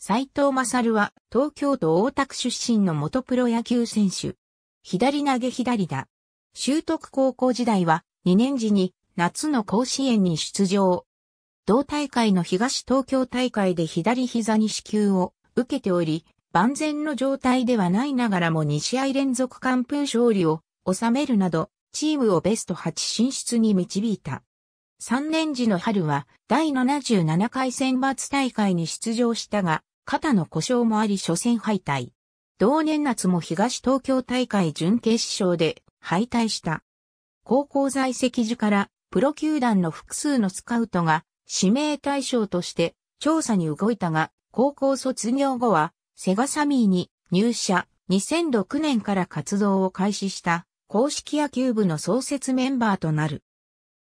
斎藤勝は東京都大田区出身の元プロ野球選手。左投げ左打。修徳高校時代は2年時に夏の甲子園に出場。同大会の東東京大会で左膝に支給を受けており、万全の状態ではないながらも2試合連続完封勝利を収めるなど、チームをベスト8進出に導いた。3年時の春は第77回選抜大会に出場したが、肩の故障もあり初戦敗退。同年夏も東東京大会準決勝で敗退した。高校在籍時からプロ球団の複数のスカウトが指名対象として調査に動いたが、高校卒業後はセガサミーに入社2006年から活動を開始した公式野球部の創設メンバーとなる。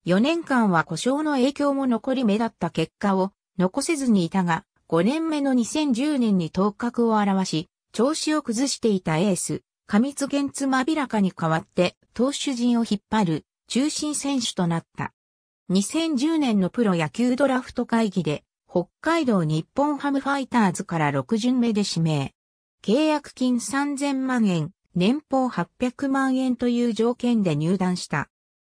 4年間は故障の影響も残り目立った結果を残せずにいたが、5年目の2010年に頭角を現し、調子を崩していたエース、上津玄つまびらかに代わって投手陣を引っ張る中心選手となった。2010年のプロ野球ドラフト会議で、北海道日本ハムファイターズから6巡目で指名。契約金3000万円、年俸800万円という条件で入団した。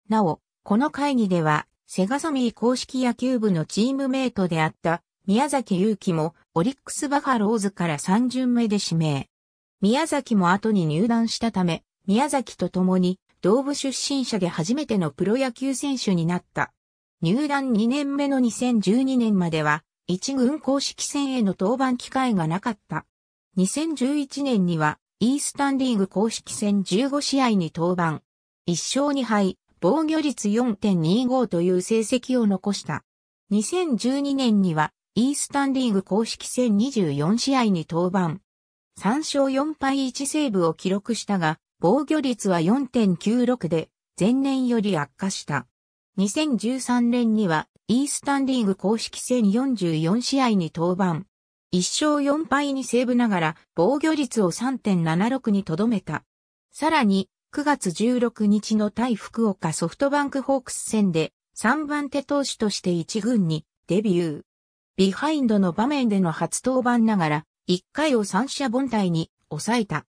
なお、この会議では、セガサミー公式野球部のチームメイトであった宮崎祐希もオリックスバファローズから3巡目で指名。宮崎も後に入団したため、宮崎と共に同部出身者で初めてのプロ野球選手になった。入団2年目の2012年までは、一軍公式戦への登板機会がなかった。2011年には、イースタンリーグ公式戦15試合に登板。1勝2敗、防御率4.25という成績を残した。2012年には、イースタンリーグ公式戦24試合に登板。3勝4敗1セーブを記録したが、防御率は4.96で、前年より悪化した。2013年には、イースタンリーグ公式戦44試合に登板。1勝4敗にセーブながら、防御率を3.76にとどめた。さらに、9月16日の対福岡ソフトバンクホークス戦で、3番手投手として1軍にデビュー。ビハインドの場面での初登板ながら、1回を三者凡退に抑えた。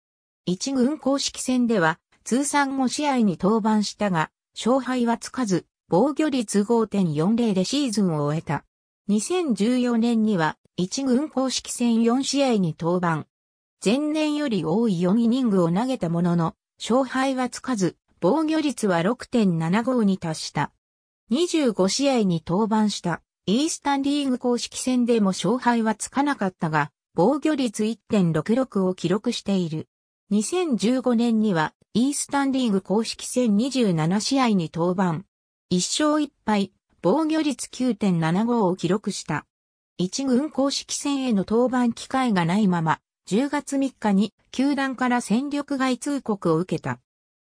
一軍公式戦では、通算5試合に登板したが、勝敗はつかず、防御率5.40でシーズンを終えた。2014年には、一軍公式戦4試合に登板。前年より多い4イニングを投げたものの、勝敗はつかず、防御率は6.75に達した。25試合に登板した。イースタンリーグ公式戦でも勝敗はつかなかったが、防御率1.66を記録している。2015年には、イースタンリーグ公式戦27試合に登板。1勝1敗、防御率9.75を記録した。1軍公式戦への登板機会がないまま、10月3日に球団から戦力外通告を受けた。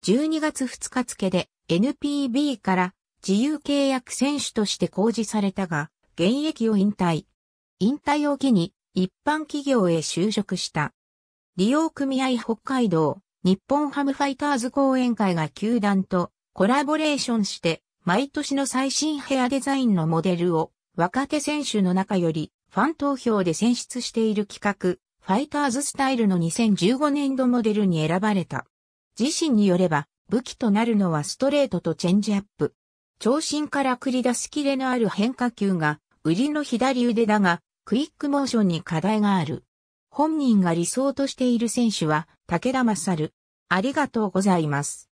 12月2日付で NPB から自由契約選手として公示されたが、現役を引退。引退を機に一般企業へ就職した。利用組合北海道日本ハムファイターズ講演会が球団とコラボレーションして毎年の最新ヘアデザインのモデルを若手選手の中よりファン投票で選出している企画ファイターズスタイルの2015年度モデルに選ばれた。自身によれば武器となるのはストレートとチェンジアップ。長身から繰り出しキレのある変化球が、売りの左腕だが、クイックモーションに課題がある。本人が理想としている選手は、武田勝。ありがとうございます。